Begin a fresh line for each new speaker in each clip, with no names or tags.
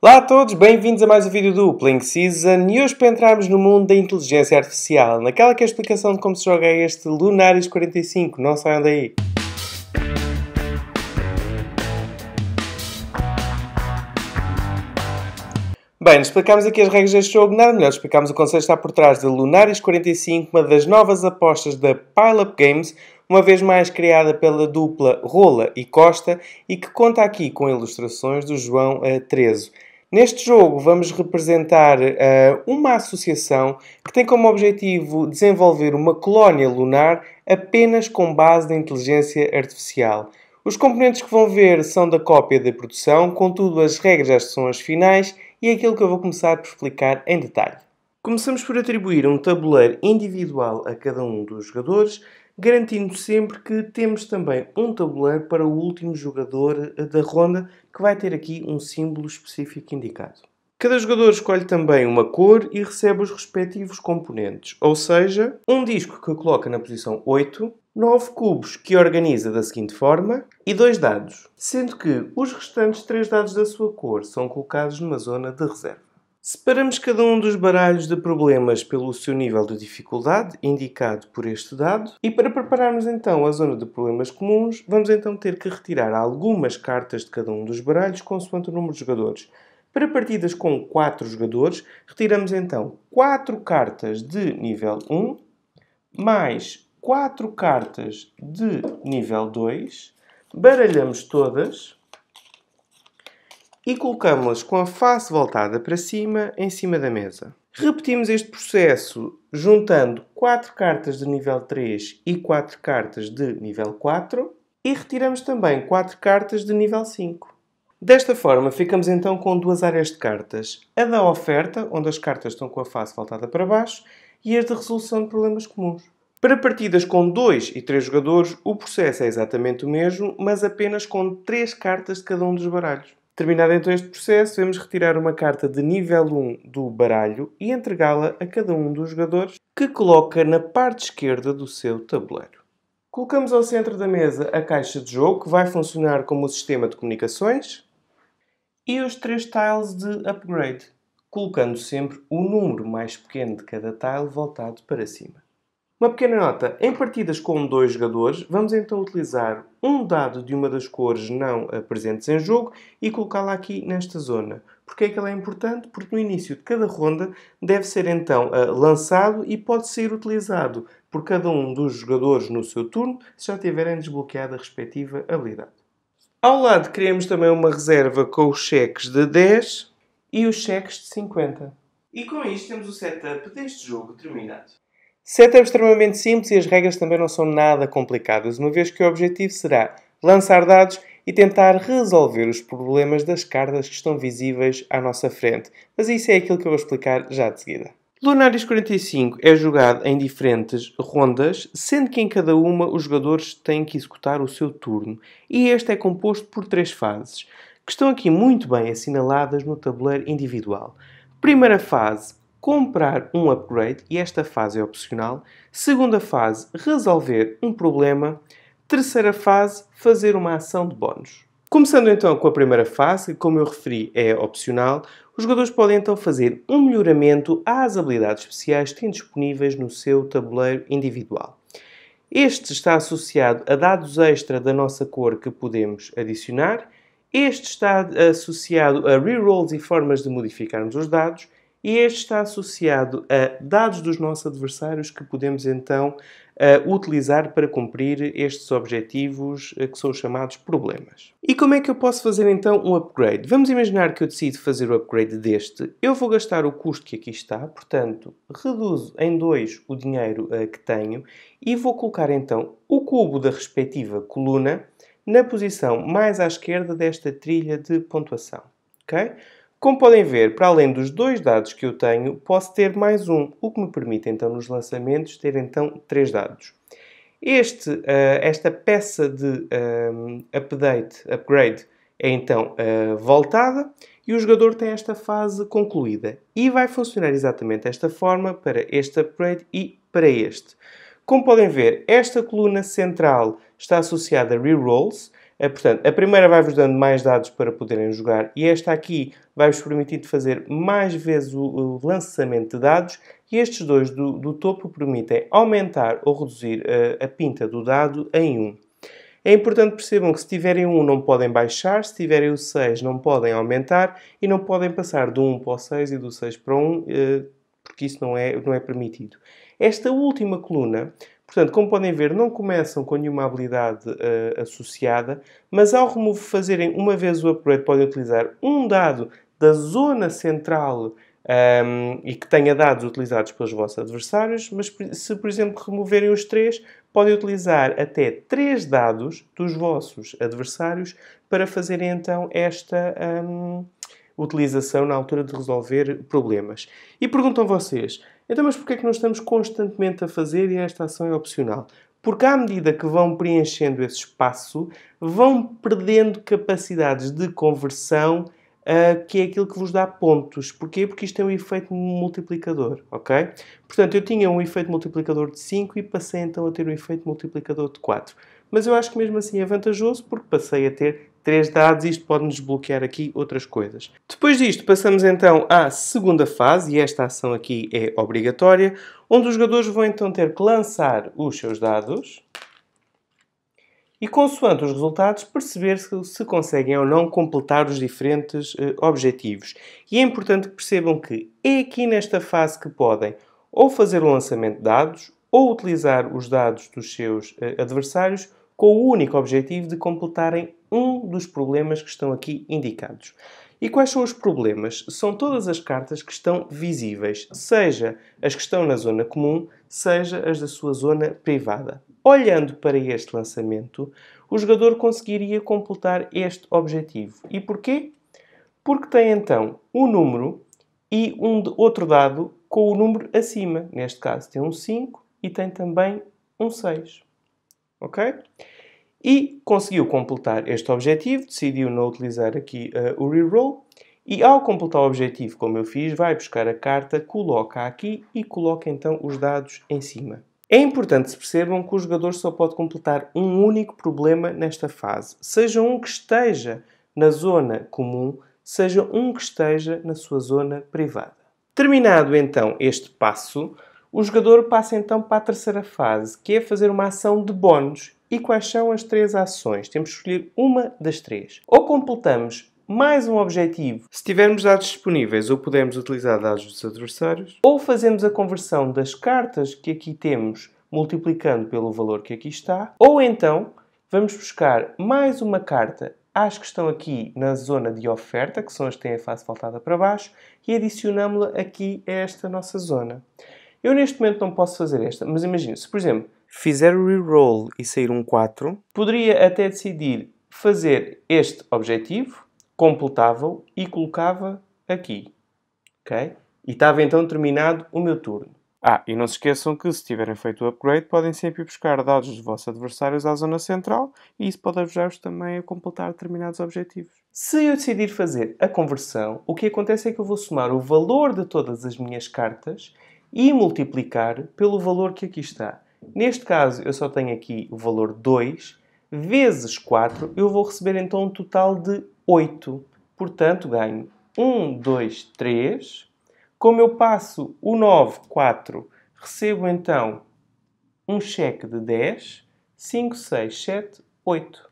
Olá a todos, bem-vindos a mais um vídeo do Playing Season e hoje para entrarmos no mundo da inteligência artificial, naquela que é a explicação de como se joga este Lunaris 45, não saiam daí. Bem, explicámos aqui as regras deste jogo, nada melhor, explicámos o conceito que está por trás de Lunaris 45, uma das novas apostas da Pileup Games, uma vez mais criada pela dupla Rola e Costa e que conta aqui com ilustrações do João Trezo. Neste jogo, vamos representar uh, uma associação que tem como objetivo desenvolver uma colónia lunar apenas com base na inteligência artificial. Os componentes que vão ver são da cópia da produção, contudo, as regras são as finais e é aquilo que eu vou começar por explicar em detalhe. Começamos por atribuir um tabuleiro individual a cada um dos jogadores garantindo sempre que temos também um tabuleiro para o último jogador eh, da ronda, que vai ter aqui um símbolo específico indicado. Cada jogador escolhe também uma cor e recebe os respectivos componentes, ou seja, um disco que coloca na posição 8, 9 cubos que organiza da seguinte forma e dois dados, sendo que os restantes 3 dados da sua cor são colocados numa zona de reserva. Separamos cada um dos baralhos de problemas pelo seu nível de dificuldade, indicado por este dado, e para prepararmos então a zona de problemas comuns, vamos então ter que retirar algumas cartas de cada um dos baralhos consoante o número de jogadores. Para partidas com 4 jogadores, retiramos então 4 cartas de nível 1, mais 4 cartas de nível 2, baralhamos todas e colocamos-las com a face voltada para cima em cima da mesa. Repetimos este processo juntando 4 cartas de nível 3 e 4 cartas de nível 4 e retiramos também 4 cartas de nível 5. Desta forma, ficamos então com duas áreas de cartas: a da oferta, onde as cartas estão com a face voltada para baixo, e as de resolução de problemas comuns. Para partidas com 2 e 3 jogadores, o processo é exatamente o mesmo, mas apenas com 3 cartas de cada um dos baralhos. Terminado então este processo, vamos retirar uma carta de nível 1 do baralho e entregá-la a cada um dos jogadores, que coloca na parte esquerda do seu tabuleiro. Colocamos ao centro da mesa a caixa de jogo, que vai funcionar como o sistema de comunicações, e os três tiles de upgrade, colocando sempre o número mais pequeno de cada tile voltado para cima. Uma pequena nota. Em partidas com dois jogadores, vamos então utilizar um dado de uma das cores não presentes em jogo e colocá-la aqui nesta zona. Porquê é que ela é importante? Porque no início de cada ronda deve ser então eh, lançado e pode ser utilizado por cada um dos jogadores no seu turno se já tiverem desbloqueada a respectiva habilidade. Ao lado criamos também uma reserva com os cheques de 10 e os cheques de 50. E com isto temos o setup deste jogo terminado. Set é extremamente simples e as regras também não são nada complicadas, uma vez que o objetivo será lançar dados e tentar resolver os problemas das cartas que estão visíveis à nossa frente. Mas isso é aquilo que eu vou explicar já de seguida. Lunaris 45 é jogado em diferentes rondas, sendo que em cada uma os jogadores têm que executar o seu turno, e este é composto por três fases, que estão aqui muito bem assinaladas no tabuleiro individual. Primeira fase comprar um upgrade, e esta fase é opcional. Segunda fase, resolver um problema. Terceira fase, fazer uma ação de bónus. Começando então com a primeira fase, que como eu referi é opcional, os jogadores podem então fazer um melhoramento às habilidades especiais que têm disponíveis no seu tabuleiro individual. Este está associado a dados extra da nossa cor que podemos adicionar, este está associado a rerolls e formas de modificarmos os dados, e este está associado a dados dos nossos adversários que podemos então eh, utilizar para cumprir estes objetivos eh, que são chamados problemas. E como é que eu posso fazer então um upgrade? Vamos imaginar que eu decido fazer o upgrade deste. Eu vou gastar o custo que aqui está, portanto, reduzo em 2 o dinheiro eh, que tenho e vou colocar então o cubo da respectiva coluna na posição mais à esquerda desta trilha de pontuação. ok? Como podem ver, para além dos dois dados que eu tenho, posso ter mais um, o que me permite então nos lançamentos ter então três dados. Este, uh, esta peça de um, eh, update, upgrade, é então uh, voltada e o jogador tem esta fase concluída. E vai funcionar exatamente desta forma para este upgrade e para este. Como podem ver, esta coluna central está associada a rerolls é, portanto, a primeira vai-vos dando mais dados para poderem jogar e esta aqui vai-vos permitir fazer mais vezes o lançamento de dados e estes dois do, do topo permitem aumentar ou reduzir a, eh, a pinta do dado em 1. É importante percebam que se tiverem 1 não podem baixar, se tiverem o 6 não podem aumentar e não podem passar do 1 para o 6 e do 6 para o 1, eh, porque isso não é, não é permitido. Esta última coluna, portanto, como podem ver, não começam com nenhuma habilidade uh, associada, mas ao remove fazerem uma vez o upgrade, podem utilizar um dado da zona central um, ehm, e que tenha dados utilizados pelos vossos adversários, mas se, por exemplo, removerem os três, podem utilizar até três dados dos vossos adversários para fazerem então esta. Um, ehm, utilização na altura de resolver problemas. E perguntam vocês, então mas porquê é que nós estamos constantemente a fazer e esta ação é opcional? Porque à medida que vão preenchendo esse espaço, vão perdendo capacidades de conversão, uh, que é aquilo que vos dá pontos. Porquê? Porque isto é um efeito multiplicador, ok? Portanto, eu tinha um efeito multiplicador de 5 e passei então a ter um efeito multiplicador de 4. Mas eu acho que mesmo assim é vantajoso porque passei a ter três dados e isto pode nos bloquear aqui outras coisas. Depois disto, passamos então à segunda fase, e esta ação aqui é obrigatória, onde os jogadores vão então ter que lançar os seus dados e, consoante os resultados, perceber se, se conseguem ou não completar os diferentes eh, objetivos. E é importante que percebam que é aqui nesta fase que podem ou fazer o lançamento de dados ou utilizar os dados dos seus eh, adversários com o único objetivo de completarem um dos problemas que estão aqui indicados. E quais são os problemas? São todas as cartas que estão visíveis, seja as que estão na zona comum, seja as da sua zona privada. Olhando para este lançamento, o jogador conseguiria completar este objetivo. E porquê? Porque tem então um número e um outro dado com o número acima. Neste caso tem um 5 e tem também um 6. Ok? E conseguiu completar este objetivo, decidiu não utilizar aqui uh, o reroll. E ao completar o objetivo, como eu fiz, vai buscar a carta, coloca aqui e coloca então os dados em cima. É importante se percebam que o jogador só pode completar um único problema nesta fase, seja um que esteja na zona comum, seja um que esteja na sua zona privada. Terminado então este passo, o jogador passa então para a terceira fase, que é fazer uma ação de bónus e quais são as três ações? Temos que escolher uma das três. Ou completamos mais um objetivo se tivermos dados disponíveis ou podemos utilizar dados dos adversários, ou fazemos a conversão das cartas que aqui temos multiplicando pelo valor que aqui está, ou então vamos buscar mais uma carta às que estão aqui na zona de oferta, que são as que têm a face voltada para baixo, e adicionamos-la aqui a esta nossa zona. Eu neste momento não posso fazer esta, mas imagino, se por exemplo fizer reroll e sair um 4, poderia até decidir fazer este objetivo, completava-o e colocava aqui. Ok? E estava então terminado o meu turno. Ah, e não se esqueçam que se tiverem feito o upgrade, podem sempre buscar dados dos vossos adversários à zona central e isso pode ajudar-vos também a completar determinados objetivos. Se eu decidir fazer a conversão, o que acontece é que eu vou somar o valor de todas as minhas cartas e multiplicar pelo valor que aqui está. Neste caso, eu só tenho aqui o valor 2 vezes 4, eu vou receber então um total de 8. Portanto, ganho 1, 2, 3. Como eu passo o 9, 4, recebo então um cheque de 10, 5, 6, 7, 8.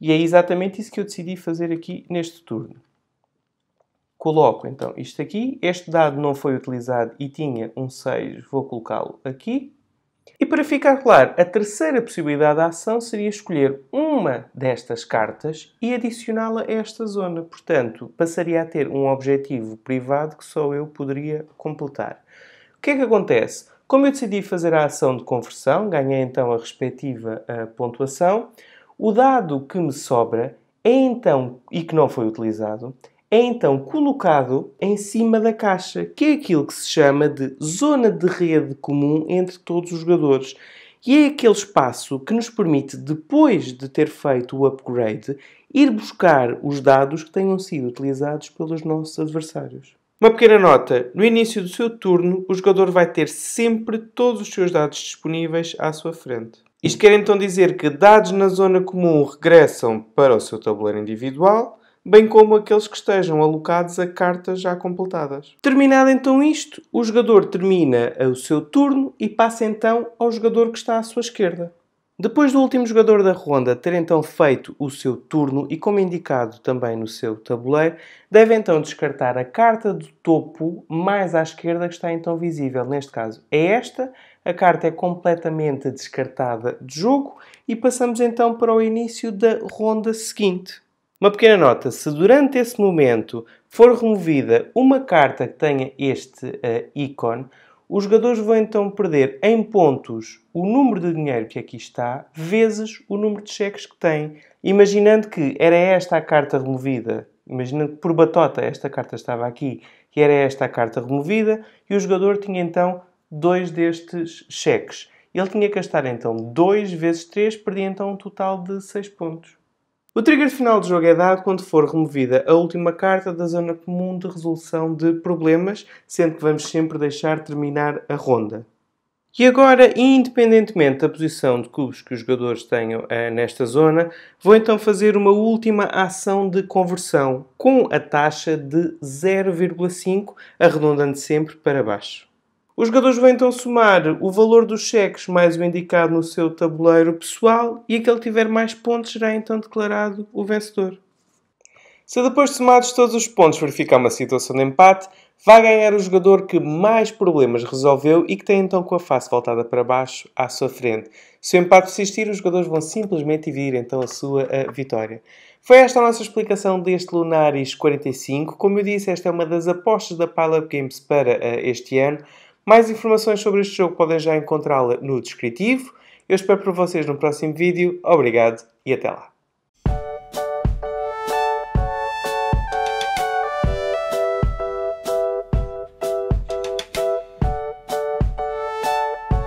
E é exatamente isso que eu decidi fazer aqui neste turno. Coloco então isto aqui. Este dado não foi utilizado e tinha um 6, vou colocá-lo aqui. E para ficar claro, a terceira possibilidade da ação seria escolher uma destas cartas e adicioná-la a esta zona. Portanto, passaria a ter um objetivo privado que só eu poderia completar. O que é que acontece? Como eu decidi fazer a ação de conversão, ganhei então a respectiva eh, pontuação. O dado que me sobra é então, e que não foi utilizado, é então colocado em cima da caixa, que é aquilo que se chama de zona de rede comum entre todos os jogadores. E é aquele espaço que nos permite, depois de ter feito o upgrade, ir buscar os dados que tenham sido utilizados pelos nossos adversários. Uma pequena nota: no início do seu turno, o jogador vai ter sempre todos os seus dados disponíveis à sua frente. Isto quer então dizer que dados na zona comum regressam para o seu tabuleiro individual bem como aqueles que estejam alocados a cartas já completadas. Terminado então isto, o jogador termina o seu turno e passa então ao jogador que está à sua esquerda. Depois do último jogador da ronda ter então feito o seu turno e como indicado também no seu tabuleiro, deve então descartar a carta do topo mais à esquerda que está então visível. Neste caso é esta, a carta é completamente descartada de jogo e passamos então para o início da ronda seguinte. Uma pequena nota: se durante esse momento for removida uma carta que tenha este uh, ícone, os jogadores vão então perder em pontos o número de dinheiro que aqui está, vezes o número de cheques que têm. Imaginando que era esta a carta removida, imaginando que por batota esta carta estava aqui e era esta a carta removida, e o jogador tinha então dois destes cheques. Ele tinha que gastar então 2 vezes 3, perdia então um total de 6 pontos. O trigger final do jogo é dado quando for removida a última carta da zona comum de resolução de problemas, sendo que vamos sempre deixar terminar a ronda. E agora, independentemente da posição de cubos que os jogadores tenham eh, nesta zona, vou então fazer uma última ação de conversão com a taxa de 0,5, arredondando sempre para baixo. Os jogadores vão então somar o valor dos cheques mais o indicado no seu tabuleiro pessoal e aquele que tiver mais pontos será então declarado o vencedor. Se depois de somados todos os pontos verificar uma situação de empate, vai ganhar o jogador que mais problemas resolveu e que tem então com a face voltada para baixo à sua frente. Se o empate persistir, os jogadores vão simplesmente dividir então a sua a eh, vitória. Foi esta a nossa explicação deste Lunaris 45. Como eu disse, esta é uma das apostas da Pileup Games para uh, este ano. Mais informações sobre este jogo podem já encontrá-la no descritivo. Eu espero por vocês no próximo vídeo. Obrigado e até lá!